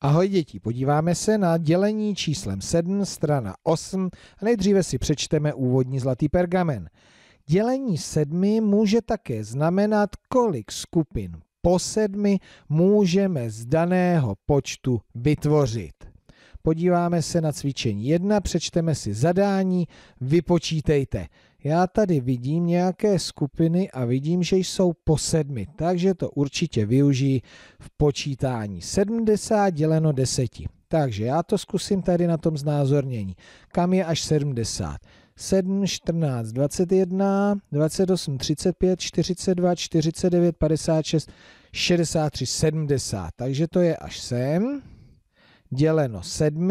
Ahoj děti, podíváme se na dělení číslem 7, strana 8 a nejdříve si přečteme úvodní zlatý pergamen. Dělení sedmi může také znamenat, kolik skupin po sedmi můžeme z daného počtu vytvořit. Podíváme se na cvičení 1, přečteme si zadání, vypočítejte já tady vidím nějaké skupiny a vidím, že jsou po sedmi, takže to určitě využijí v počítání. 70 děleno 10. Takže já to zkusím tady na tom znázornění. Kam je až 70? 7, 14, 21, 28, 35, 42, 49, 56, 63, 70. Takže to je až sem. Děleno 7.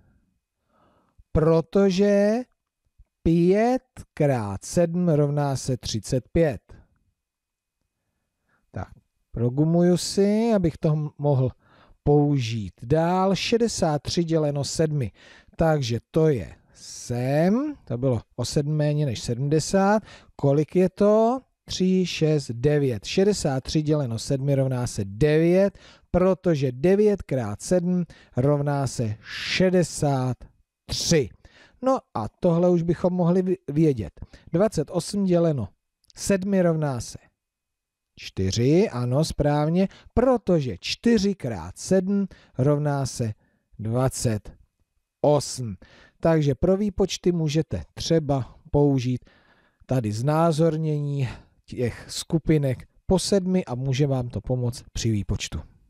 protože 5 krát 7 rovná se 35. Tak, progumuju si, abych to mohl použít dál. 63 děleno 7, takže to je 7, to bylo o 7 méně než 70. Kolik je to? 3, 6, 9. 63 děleno 7 rovná se 9, protože 9 krát 7 rovná se 60. 3. No a tohle už bychom mohli vědět. 28 děleno 7 rovná se 4, ano, správně, protože 4 krát 7 rovná se 28. Takže pro výpočty můžete třeba použít tady znázornění těch skupinek po sedmi a může vám to pomoct při výpočtu.